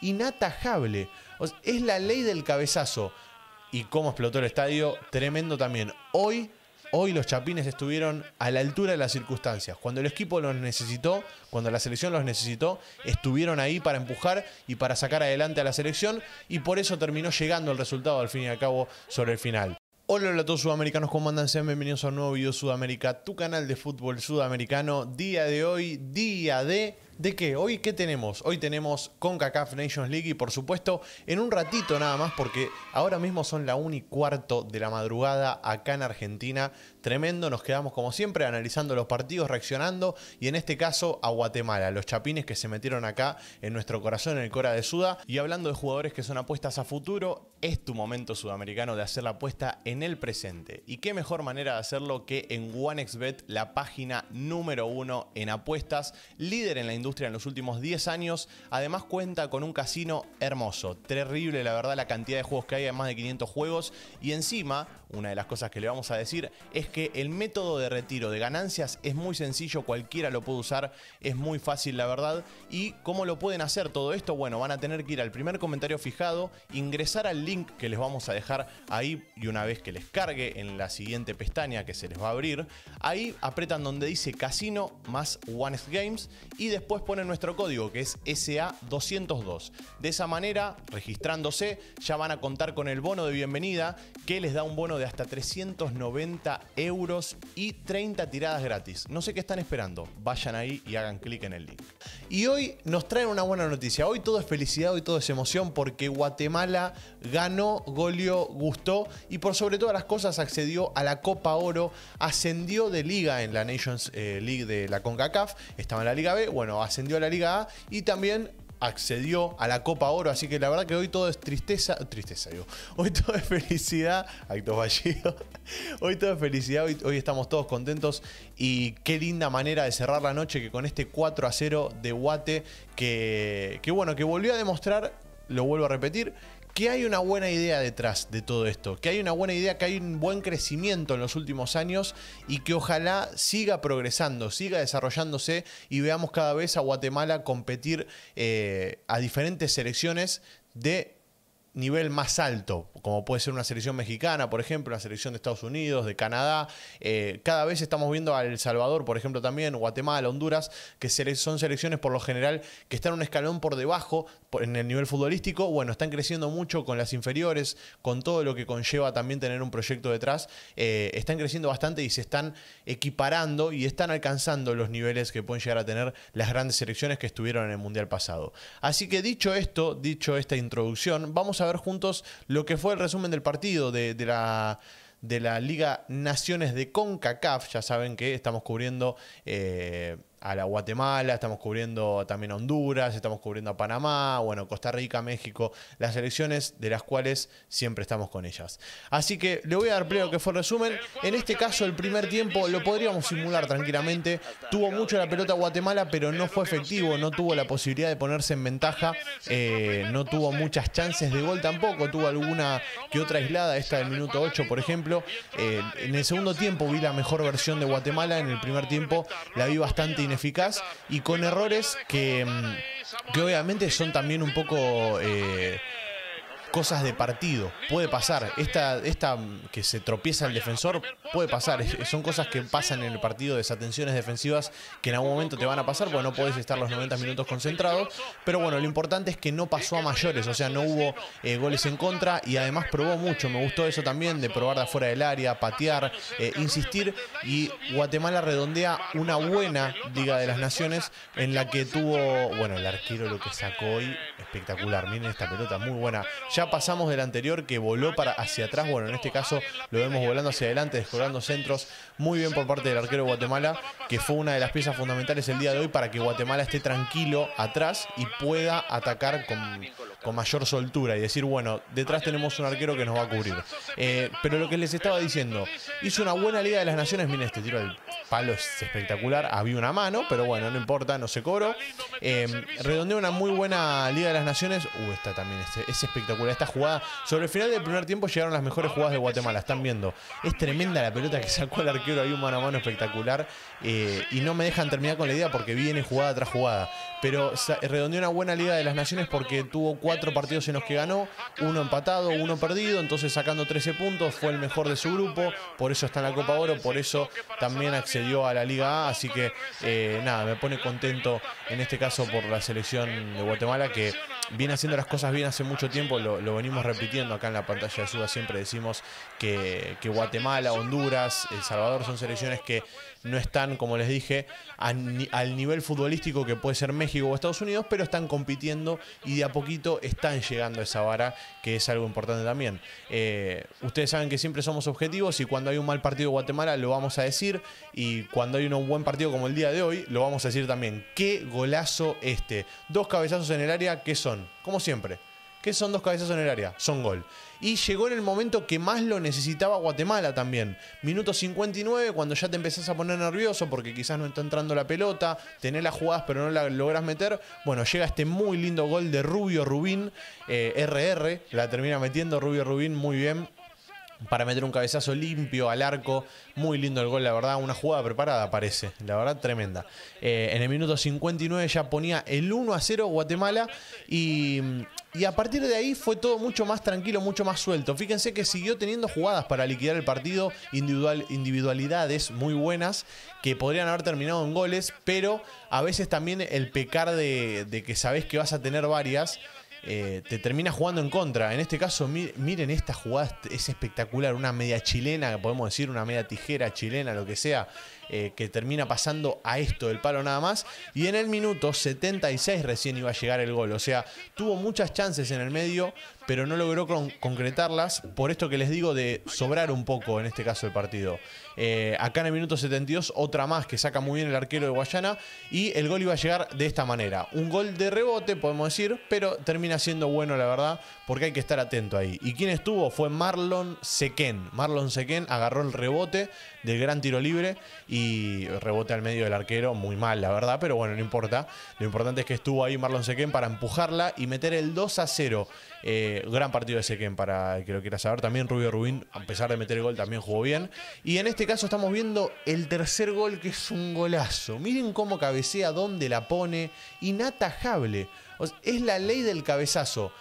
inatajable. es la ley del cabezazo. Y cómo explotó el estadio, tremendo también. Hoy, hoy los Chapines estuvieron a la altura de las circunstancias. Cuando el equipo los necesitó, cuando la selección los necesitó, estuvieron ahí para empujar y para sacar adelante a la selección. Y por eso terminó llegando el resultado al fin y al cabo sobre el final. Hola, hola a todos sudamericanos, ¿cómo andan? Sean bienvenidos a un nuevo video Sudamérica, tu canal de fútbol sudamericano. Día de hoy, día de de qué? hoy qué tenemos. Hoy tenemos CONCACAF Nations League y por supuesto en un ratito nada más porque ahora mismo son la 1 y cuarto de la madrugada acá en Argentina. Tremendo, nos quedamos como siempre analizando los partidos, reaccionando y en este caso a Guatemala, los chapines que se metieron acá en nuestro corazón, en el Cora de Suda. Y hablando de jugadores que son apuestas a futuro, es tu momento sudamericano de hacer la apuesta en el presente. Y qué mejor manera de hacerlo que en OneXBet, la página número uno en apuestas, líder en la industria en los últimos 10 años. Además cuenta con un casino hermoso, terrible la verdad la cantidad de juegos que hay, hay más de 500 juegos. Y encima, una de las cosas que le vamos a decir es que el método de retiro de ganancias es muy sencillo, cualquiera lo puede usar, es muy fácil la verdad. ¿Y cómo lo pueden hacer todo esto? Bueno, van a tener que ir al primer comentario fijado, ingresar al link que les vamos a dejar ahí y una vez que les cargue en la siguiente pestaña que se les va a abrir, ahí apretan donde dice casino más One Games y después ponen nuestro código que es SA202. De esa manera, registrándose, ya van a contar con el bono de bienvenida que les da un bono de hasta 390 euros y 30 tiradas gratis. No sé qué están esperando, vayan ahí y hagan clic en el link. Y hoy nos traen una buena noticia. Hoy todo es felicidad, hoy todo es emoción porque Guatemala ganó, goleó, gustó y por sobre todas las cosas accedió a la Copa Oro, ascendió de liga en la Nations eh, League de la CONCACAF, estaba en la Liga B, bueno, ascendió a la Liga A y también accedió a la Copa Oro, así que la verdad que hoy todo es tristeza, tristeza digo, hoy todo es felicidad, acto fallido, hoy todo es felicidad, hoy, estamos todos contentos y qué linda manera de cerrar la noche que con este 4 a 0 de Guate, que bueno, que volvió a demostrar, lo vuelvo a repetir, que hay una buena idea detrás de todo esto, que hay una buena idea, que hay un buen crecimiento en los últimos años y que ojalá siga progresando, siga desarrollándose y veamos cada vez a Guatemala competir eh, a diferentes selecciones de nivel más alto, como puede ser una selección mexicana, por ejemplo, una selección de Estados Unidos, de Canadá. Eh, cada vez estamos viendo a El Salvador, por ejemplo, también, Guatemala, Honduras, que son selecciones por lo general que están un escalón por debajo en el nivel futbolístico. Bueno, están creciendo mucho con las inferiores, con todo lo que conlleva también tener un proyecto detrás. Eh, están creciendo bastante y se están equiparando y están alcanzando los niveles que pueden llegar a tener las grandes selecciones que estuvieron en el Mundial pasado. Así que dicho esto, dicho esta introducción, vamos a ver juntos lo que fue el resumen del partido de, de la de la Liga Naciones de CONCACAF. Ya saben que estamos cubriendo eh, a la Guatemala, estamos cubriendo también a Honduras, estamos cubriendo a Panamá, bueno, Costa Rica, México, las elecciones de las cuales siempre estamos con ellas. Así que le voy a dar pleo que fue resumen. En este caso, el primer tiempo lo podríamos simular tranquilamente. Tuvo mucho la pelota Guatemala, pero no fue efectivo, no tuvo la posibilidad de ponerse en ventaja, eh, no tuvo muchas chances de gol tampoco, tuvo alguna que otra aislada, esta del minuto 8, por ejemplo. Eh, en el segundo tiempo vi la mejor versión de Guatemala, en el primer tiempo la vi bastante ineficaz y con errores mm, que, obviamente son también un poco eh, cosas de partido. Puede pasar. Esta, esta que se tropieza el defensor puede pasar. son cosas que pasan en el partido, desatenciones defensivas que en algún momento te van a pasar, porque no puedes estar los 90 minutos concentrados. Pero bueno, lo importante es que no pasó a mayores, o sea, no hubo eh, goles en contra y además probó mucho. Me gustó eso también, de probar de afuera del área, patear, eh, insistir. Y Guatemala redondea una buena diga de las Naciones en la que tuvo, bueno, el arquero lo que sacó hoy, espectacular. Miren esta pelota, muy buena. Ya pasamos del anterior que voló para hacia atrás. Bueno, en este caso lo vemos volando hacia adelante, descolando centros. Muy bien por parte del arquero de Guatemala, que fue una de las piezas fundamentales el día de hoy para que Guatemala esté tranquilo atrás y pueda atacar con con mayor soltura y decir, bueno, detrás tenemos un arquero que nos va a cubrir. Eh, pero lo que les estaba diciendo, hizo una buena Liga de las Naciones. Miren, este tiro del palo es espectacular. Había una mano, pero bueno, no importa, no se coro. Eh, redondeó una muy buena Liga de las Naciones. Uh, esta también es, espectacular. Esta jugada, sobre el final del primer tiempo, llegaron las mejores jugadas de Guatemala. Están viendo, es tremenda la pelota que sacó el arquero hay un mano a mano espectacular. Eh, y no me dejan terminar con la idea porque viene jugada tras jugada. Pero redondeó una buena Liga de las Naciones porque tuvo cuatro cuatro partidos en los que ganó, uno empatado, uno perdido, entonces sacando 13 puntos, fue el mejor de su grupo, por eso está en la Copa Oro, por eso también accedió a la Liga A, así que eh, nada, me pone contento en este caso por la selección de Guatemala que viene haciendo las cosas bien hace mucho tiempo, lo, venimos repitiendo acá en la pantalla de Suda, siempre decimos que Guatemala, Honduras, El Salvador son selecciones que no están, como les dije, al nivel futbolístico que puede ser México o Estados Unidos, pero están compitiendo y de a poquito están llegando a esa vara, que es algo importante también. Eh, ustedes saben que siempre somos objetivos y cuando hay un mal partido de Guatemala lo vamos a decir y cuando hay un buen partido como el día de hoy lo vamos a decir también. Qué golazo este. Dos cabezazos en el área que son, como siempre, ¿Qué son dos cabezazos en el área? Son gol. Y llegó en el momento que más lo necesitaba Guatemala también. Minuto 59, cuando ya te empezás a poner nervioso porque quizás no está entrando la pelota, tenés las jugadas pero no la lográs meter. Bueno, llega este muy lindo gol de Rubio Rubín, RR, eh, la termina metiendo Rubio Rubín muy bien. Para meter un cabezazo limpio al arco. Muy lindo el gol, la verdad. Una jugada preparada, parece. La verdad, tremenda. Eh, en el minuto 59 ya ponía el 1 a 0 Guatemala. Y mm, y a partir de ahí fue todo mucho más tranquilo, mucho más suelto. Fíjense que siguió teniendo jugadas para liquidar el partido, individual, individualidades muy buenas que podrían haber terminado en goles, pero a veces también el pecar de, de que sabes que vas a tener varias eh, te termina jugando en contra. En este caso, miren esta jugada, este, es espectacular. Una media chilena, podemos decir, una media tijera chilena, lo que sea, eh, que termina pasando a esto del palo nada más. Y en el minuto 76 recién iba a llegar el gol. O sea, tuvo muchas chances en el medio, pero no logró concretarlas por esto que les digo de sobrar un poco en este caso el partido. Eh, acá en el minuto 72, otra más que saca muy bien el arquero de Guayana y el gol iba a llegar de esta manera. Un gol de rebote, podemos decir, pero termina siendo bueno, la verdad, porque hay que estar atento ahí. Y quién estuvo fue Marlon Sequén. Marlon Sequén agarró el rebote, del gran tiro libre y rebote al medio del arquero, muy mal la verdad, pero bueno, no importa. Lo importante es que estuvo ahí Marlon Sequén para empujarla y meter el 2 a 0. Eh, gran partido de Sequén para el que lo quiera saber. También Rubio Rubín, a pesar de meter el gol, también jugó bien. Y en este caso estamos viendo el tercer gol que es un golazo. Miren cómo cabecea, dónde la pone, inatajable. es la ley del cabezazo.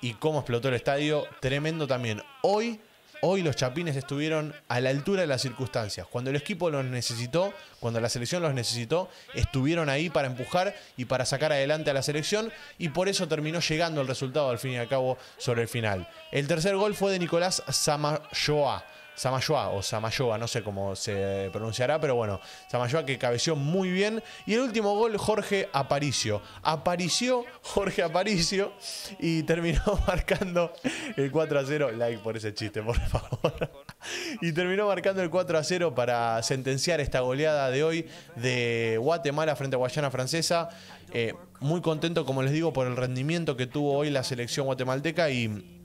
Y cómo explotó el estadio, tremendo también. Hoy Hoy los Chapines estuvieron a la altura de las circunstancias. Cuando el equipo los necesitó, cuando la selección los necesitó, estuvieron ahí para empujar y para sacar adelante a la selección y por eso terminó llegando el resultado al fin y al cabo sobre el final. El tercer gol fue de Nicolás Samayoa Samayoa o Samayoa, no sé cómo se pronunciará, pero bueno, Samayoa que cabeció muy bien. Y el último gol, Jorge Aparicio. Apareció Jorge Aparicio y terminó marcando el 4 a 0. Like por ese chiste, por favor. Y terminó marcando el 4 a 0 para sentenciar esta goleada de hoy de Guatemala frente a Guayana Francesa. Eh, muy contento, como les digo, por el rendimiento que tuvo hoy la selección guatemalteca y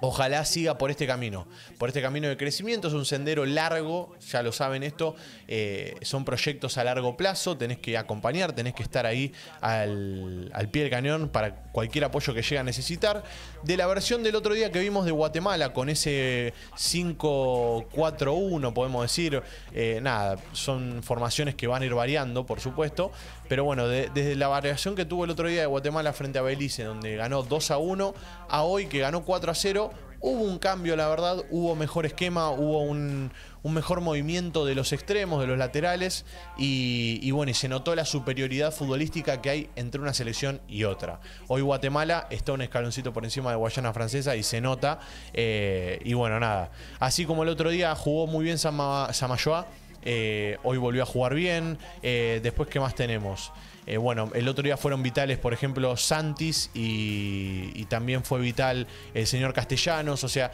Ojalá siga por este camino, por este camino de crecimiento. Es un sendero largo, ya lo saben esto, eh, son proyectos a largo plazo, tenés que acompañar, tenés que estar ahí al, pie del cañón para cualquier apoyo que llegue a necesitar. De la versión del otro día que vimos de Guatemala con ese 5-4-1, podemos decir, eh, nada, son formaciones que van a ir variando, por supuesto, pero bueno, desde la variación que tuvo el otro día de Guatemala frente a Belice, donde ganó 2 a 1, a hoy que ganó 4 a 0, hubo un cambio, la verdad, hubo mejor esquema, hubo un, mejor movimiento de los extremos, de los laterales, y, bueno, y se notó la superioridad futbolística que hay entre una selección y otra. Hoy Guatemala está un escaloncito por encima de Guayana Francesa y se nota, eh, y bueno, nada. Así como el otro día jugó muy bien Samayoa. Eh, hoy volvió a jugar bien. Eh, después, ¿qué más tenemos? Eh, bueno, el otro día fueron vitales, por ejemplo, Santis y, y también fue vital el señor Castellanos. O sea,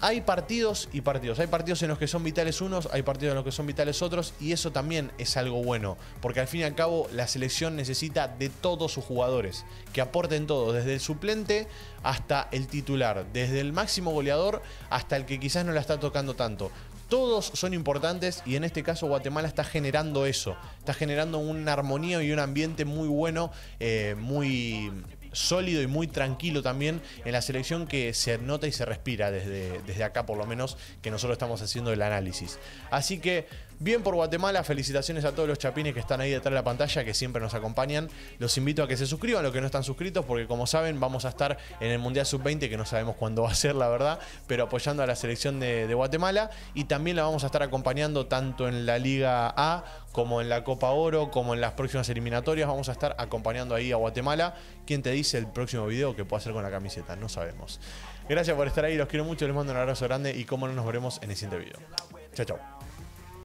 hay partidos y partidos. Hay partidos en los que son vitales unos, hay partidos en los que son vitales otros, y eso también es algo bueno, porque al fin y al cabo la selección necesita de todos sus jugadores, que aporten todo, desde el suplente hasta el titular, desde el máximo goleador hasta el que quizás no la está tocando tanto todos son importantes y en este caso Guatemala está generando eso, está generando una armonía y un ambiente muy bueno, eh, muy sólido y muy tranquilo también en la selección que se nota y se respira desde, desde acá por lo menos que nosotros estamos haciendo el análisis. Así que Bien por Guatemala, felicitaciones a todos los chapines que están ahí detrás de la pantalla, que siempre nos acompañan. Los invito a que se suscriban, los que no están suscritos, porque como saben, vamos a estar en el Mundial Sub-20, que no sabemos cuándo va a ser, la verdad, pero apoyando a la selección de, Guatemala. Y también la vamos a estar acompañando tanto en la Liga A como en la Copa Oro, como en las próximas eliminatorias. Vamos a estar acompañando ahí a Guatemala. ¿Quién te dice el próximo video que puedo hacer con la camiseta? No sabemos. Gracias por estar ahí, los quiero mucho, les mando un abrazo grande y como no nos veremos en el siguiente video. Chao, chao.